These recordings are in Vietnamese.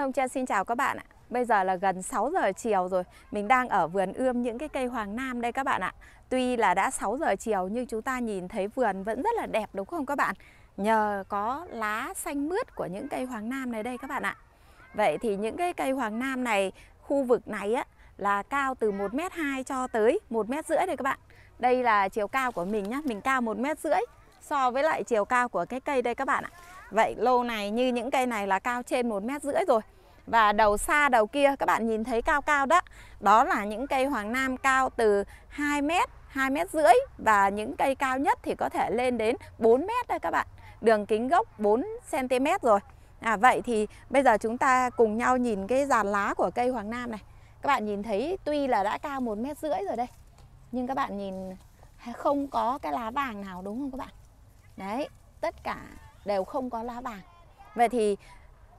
Thông Trân xin chào các bạn ạ. Bây giờ là gần 6 giờ chiều rồi, mình đang ở vườn ươm những cái cây hoàng nam đây các bạn ạ. Tuy là đã 6 giờ chiều nhưng chúng ta nhìn thấy vườn vẫn rất là đẹp đúng không các bạn? Nhờ có lá xanh mướt của những cây hoàng nam này đây các bạn ạ. Vậy thì những cái cây hoàng nam này, khu vực này á là cao từ 1m2 cho tới 1m rưỡi đây các bạn. Đây là chiều cao của mình nhá, mình cao 1m rưỡi so với lại chiều cao của cái cây đây các bạn ạ. Vậy lô này như những cây này là cao trên 1 mét rưỡi rồi và đầu xa đầu kia các bạn nhìn thấy cao cao đó Đó là những cây Hoàng Nam cao từ 2 mét 2 mét rưỡi và những cây cao nhất thì có thể lên đến 4 mét đây các bạn đường kính gốc 4 cm rồi à, Vậy thì bây giờ chúng ta cùng nhau nhìn cái dàn lá của cây Hoàng Nam này các bạn nhìn thấy tuy là đã cao một mét rưỡi rồi đây nhưng các bạn nhìn không có cái lá vàng nào đúng không các bạn đấy tất cả đều không có lá vàng vậy thì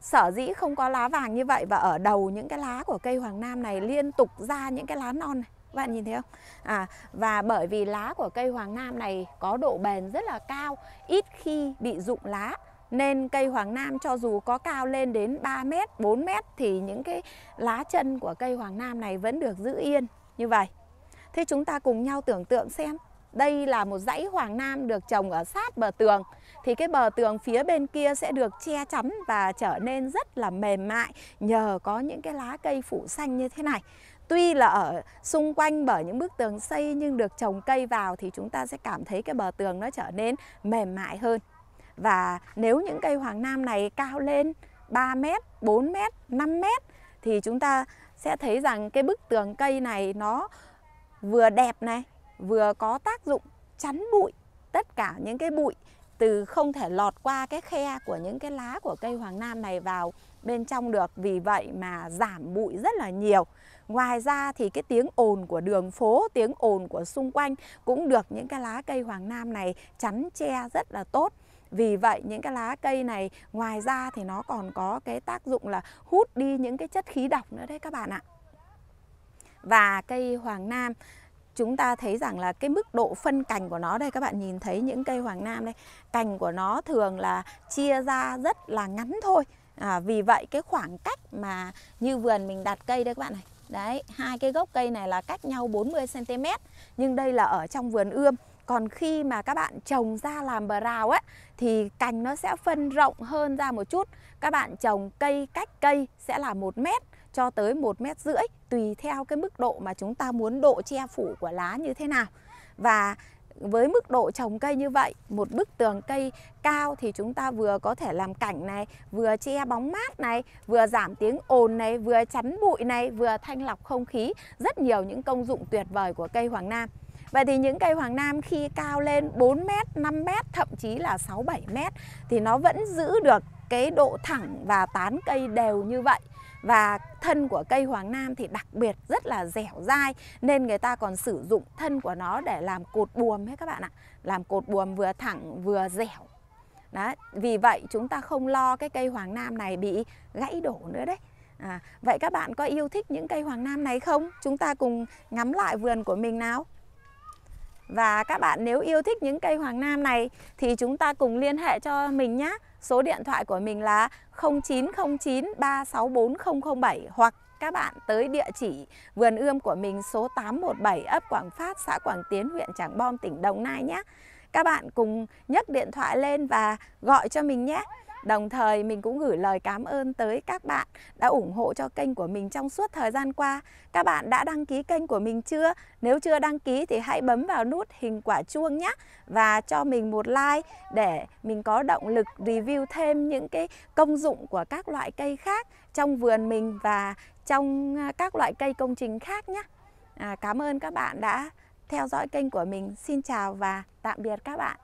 sở dĩ không có lá vàng như vậy và ở đầu những cái lá của cây hoàng nam này liên tục ra những cái lá non này các bạn nhìn thấy không? À, và bởi vì lá của cây hoàng nam này có độ bền rất là cao, ít khi bị rụng lá nên cây hoàng nam cho dù có cao lên đến 3 mét, 4 mét thì những cái lá chân của cây hoàng nam này vẫn được giữ yên như vậy. Thế chúng ta cùng nhau tưởng tượng xem đây là một dãy Hoàng Nam được trồng ở sát bờ tường thì cái bờ tường phía bên kia sẽ được che chắn và trở nên rất là mềm mại nhờ có những cái lá cây phủ xanh như thế này. Tuy là ở xung quanh bởi những bức tường xây nhưng được trồng cây vào thì chúng ta sẽ cảm thấy cái bờ tường nó trở nên mềm mại hơn. Và nếu những cây hoàng nam này cao lên 3 mét, 4 mét, 5 mét thì chúng ta sẽ thấy rằng cái bức tường cây này nó vừa đẹp này vừa có tác dụng chắn bụi tất cả những cái bụi từ không thể lọt qua cái khe của những cái lá của cây hoàng nam này vào bên trong được vì vậy mà giảm bụi rất là nhiều ngoài ra thì cái tiếng ồn của đường phố tiếng ồn của xung quanh cũng được những cái lá cây hoàng nam này chắn che rất là tốt vì vậy những cái lá cây này ngoài ra thì nó còn có cái tác dụng là hút đi những cái chất khí độc nữa đấy các bạn ạ và cây hoàng nam chúng ta thấy rằng là cái mức độ phân cành của nó đây các bạn nhìn thấy những cây hoàng nam đây cành của nó thường là chia ra rất là ngắn thôi à, vì vậy cái khoảng cách mà như vườn mình đặt cây đây các bạn này đấy hai cái gốc cây này là cách nhau 40 cm nhưng đây là ở trong vườn ươm còn khi mà các bạn trồng ra làm bờ rào ấy thì cành nó sẽ phân rộng hơn ra một chút các bạn trồng cây cách cây sẽ là một mét cho tới một mét rưỡi tùy theo cái mức độ mà chúng ta muốn độ che phủ của lá như thế nào và với mức độ trồng cây như vậy một bức tường cây cao thì chúng ta vừa có thể làm cảnh này vừa che bóng mát này vừa giảm tiếng ồn này vừa chắn bụi này vừa thanh lọc không khí rất nhiều những công dụng tuyệt vời của cây hoàng nam Vậy thì những cây Hoàng Nam khi cao lên 4 mét, 5 mét, thậm chí là 6, 7 mét thì nó vẫn giữ được cái độ thẳng và tán cây đều như vậy và thân của cây Hoàng Nam thì đặc biệt rất là dẻo dai nên người ta còn sử dụng thân của nó để làm cột buồm hết các bạn ạ. Làm cột buồm vừa thẳng vừa dẻo. đó vì vậy chúng ta không lo cái cây Hoàng Nam này bị gãy đổ nữa đấy. À, vậy các bạn có yêu thích những cây Hoàng Nam này không? Chúng ta cùng ngắm lại vườn của mình nào. Và các bạn nếu yêu thích những cây Hoàng Nam này thì chúng ta cùng liên hệ cho mình nhé. Số điện thoại của mình là 0909364007 hoặc các bạn tới địa chỉ vườn ươm của mình số 817 ấp Quảng Phát, xã Quảng Tiến, huyện Trảng Bom, tỉnh Đồng Nai nhé. Các bạn cùng nhấc điện thoại lên và gọi cho mình nhé. Đồng thời mình cũng gửi lời cảm ơn tới các bạn đã ủng hộ cho kênh của mình trong suốt thời gian qua. Các bạn đã đăng ký kênh của mình chưa? Nếu chưa đăng ký thì hãy bấm vào nút hình quả chuông nhé và cho mình một like để mình có động lực review thêm những cái công dụng của các loại cây khác trong vườn mình và trong à, các loại cây công trình khác nhé. À, cảm ơn các bạn đã theo dõi kênh của mình. Xin chào và tạm biệt các bạn.